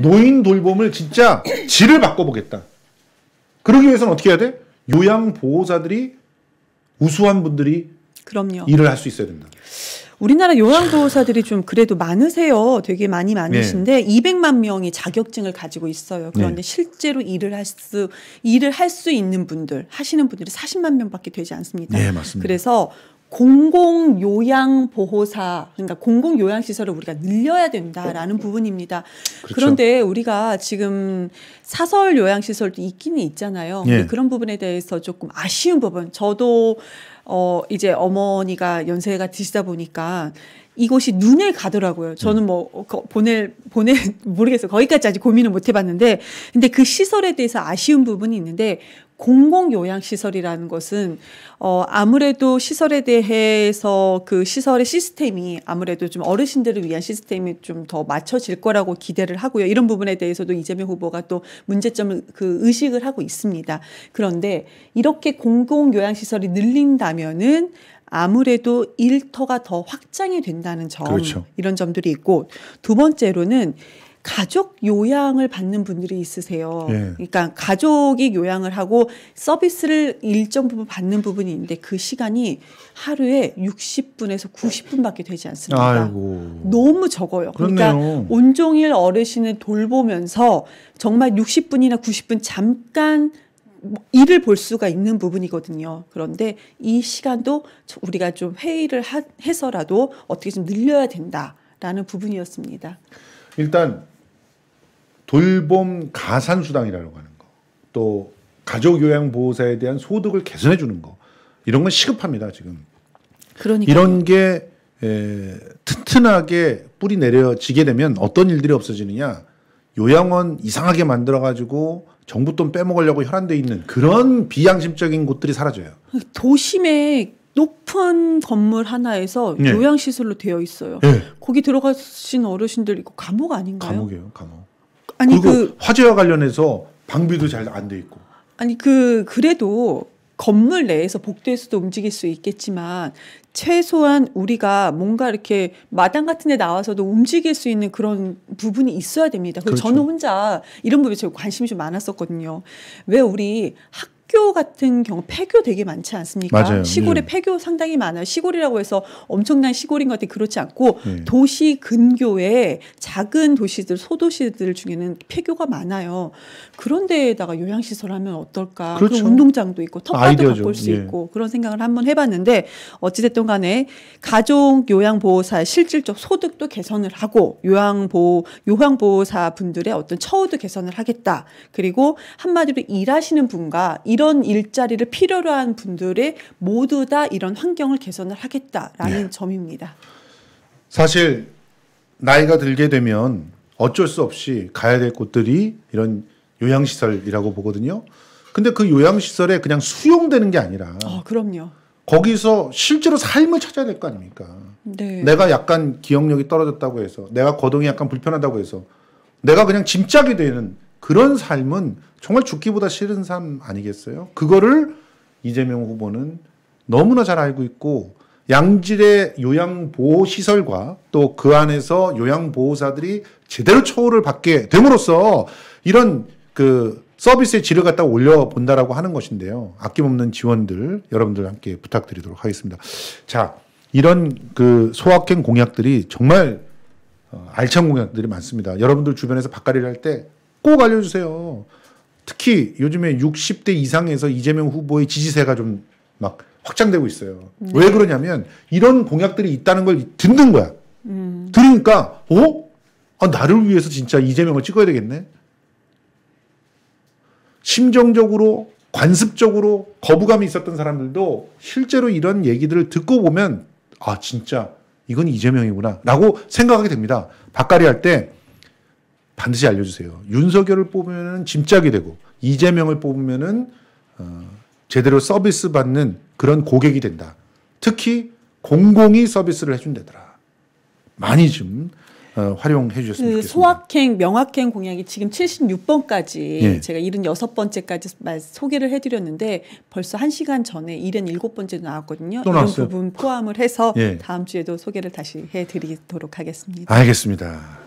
노인 돌봄을 진짜 질을 바꿔보겠다. 그러기 위해서는 어떻게 해야 돼? 요양 보호사들이 우수한 분들이 그럼요. 일을 할 수 있어야 된다. 우리나라 요양보호사들이 좀 그래도 많으세요. 되게 많이 많으신데 네. 200만 명이 자격증을 가지고 있어요. 그런데 네. 실제로 일을 할 수 일을 할 수 있는 분들 하시는 분들이 40만 명밖에 되지 않습니다. 네, 맞습니다. 그래서 공공요양보호사, 그러니까 공공요양시설을 우리가 늘려야 된다라는 어. 부분입니다. 그렇죠. 그런데 우리가 지금 사설 요양시설도 있긴 있잖아요. 예. 그런 부분에 대해서 조금 아쉬운 부분. 저도 어, 이제 어머니가 연세가 드시다 보니까 이곳이 눈에 가더라고요. 저는 음. 뭐 어, 거, 보낼 보내 모르겠어요. 거기까지 아직 고민을 못 해봤는데, 근데 그 시설에 대해서 아쉬운 부분이 있는데 공공요양시설이라는 것은 어 아무래도 시설에 대해서 그 시설의 시스템이 아무래도 좀 어르신들을 위한 시스템이 좀 더 맞춰질 거라고 기대를 하고요. 이런 부분에 대해서도 이재명 후보가 또 문제점을 그 의식을 하고 있습니다. 그런데 이렇게 공공요양시설이 늘린다면은 아무래도 일터가 더 확장이 된다는 점 그렇죠. 이런 점들이 있고 두 번째로는 가족 요양을 받는 분들이 있으세요. 예. 그러니까 가족이 요양을 하고 서비스를 일정 부분 받는 부분이 있는데 그 시간이 하루에 60분에서 90분밖에 되지 않습니다. 아이고. 너무 적어요. 그러니까 그렇네요. 그러니까 온종일 어르신을 돌보면서 정말 60분이나 90분 잠깐 일을 볼 수가 있는 부분이거든요. 그런데 이 시간도 우리가 좀 회의를 하, 해서라도 어떻게 좀 늘려야 된다라는 부분이었습니다. 일단 돌봄 가산 수당이라고 하는 거, 또 가족 요양 보호사에 대한 소득을 개선해 주는 거 이런 건 시급합니다 지금. 그러니까 이런 게 에, 튼튼하게 뿌리 내려지게 되면 어떤 일들이 없어지느냐? 요양원 이상하게 만들어 가지고 정부 돈 빼먹으려고 혈안돼 있는 그런 비양심적인 곳들이 사라져요. 도심에 높은 건물 하나에서 네. 요양시설로 되어 있어요. 네. 거기 들어가신 어르신들 이거 감옥 아닌가요? 감옥이에요, 감옥. 아니 그리고 그, 화재와 관련해서 방비도 잘 안 돼 있고. 아니 그 그래도 건물 내에서 복도에서도 움직일 수 있겠지만 최소한 우리가 뭔가 이렇게 마당 같은 데 나와서도 움직일 수 있는 그런 부분이 있어야 됩니다. 그렇죠. 저는 혼자 이런 부분에 관심이 좀 많았었거든요. 왜 우리 학 폐교 같은 경우 폐교 되게 많지 않습니까? 맞아요. 예. 시골에 예. 폐교 상당히 많아요. 시골이라고 해서 엄청난 시골인 것 같아 그렇지 않고 예. 도시 근교에 작은 도시들 소도시들 중에는 폐교가 많아요. 그런 데에다가 요양시설 하면 어떨까? 그렇죠. 운동장도 있고 텃밭도 아이 바꿀 수 예. 있고 그런 생각을 한번 해봤는데 어찌됐든 간에 가족 요양보호사의 실질적 소득도 개선을 하고 요양보호 요양보호사 분들의 어떤 처우도 개선을 하겠다. 그리고 한마디로 일하시는 분과 일 이런 일자리를 필요로 한 분들이 모두 다 이런 환경을 개선을 하겠다라는 네. 점입니다. 사실 나이가 들게 되면 어쩔 수 없이 가야 될 곳들이 이런 요양시설이라고 보거든요. 근데 그 요양시설에 그냥 수용되는 게 아니라. 어, 그럼요. 거기서 실제로 삶을 찾아야 될 거 아닙니까? 네. 내가 약간 기억력이 떨어졌다고 해서, 내가 거동이 약간 불편하다고 해서, 내가 그냥 짐짝이 되는 그런 삶은 정말 죽기보다 싫은 삶 아니겠어요? 그거를 이재명 후보는 너무나 잘 알고 있고 양질의 요양보호 시설과 또 그 안에서 요양보호사들이 제대로 처우를 받게 됨으로써 이런 그 서비스의 질을 갖다 올려본다라고 하는 것인데요. 아낌없는 지원들 여러분들 함께 부탁드리도록 하겠습니다. 자, 이런 그 소확행 공약들이 정말 어, 알찬 공약들이 많습니다. 여러분들 주변에서 밥가리를 할때 꼭 알려주세요. 특히 요즘에 60대 이상에서 이재명 후보의 지지세가 좀 막 확장되고 있어요. 네. 왜 그러냐면 이런 공약들이 있다는 걸 듣는 거야. 음. 들으니까 어? 아, 나를 위해서 진짜 이재명을 찍어야 되겠네. 심정적으로 관습적으로 거부감이 있었던 사람들도 실제로 이런 얘기들을 듣고 보면 아 진짜 이건 이재명이구나라고 생각하게 됩니다. 박가리 할때 반드시 알려주세요. 윤석열을 뽑으면 짐짝이 되고 이재명을 뽑으면은 어, 제대로 서비스 받는 그런 고객이 된다. 특히 공공이 서비스를 해준다더라. 많이 좀 어, 활용해 주셨으면 그 좋겠습니다. 소확행, 명확행 공약이 지금 76번까지 예. 제가 76번째까지 말, 소개를 해드렸는데 벌써 1시간 전에 77번째도 나왔거든요. 이런 부분 포함을 해서 예. 다음 주에도 소개를 다시 해드리도록 하겠습니다. 알겠습니다.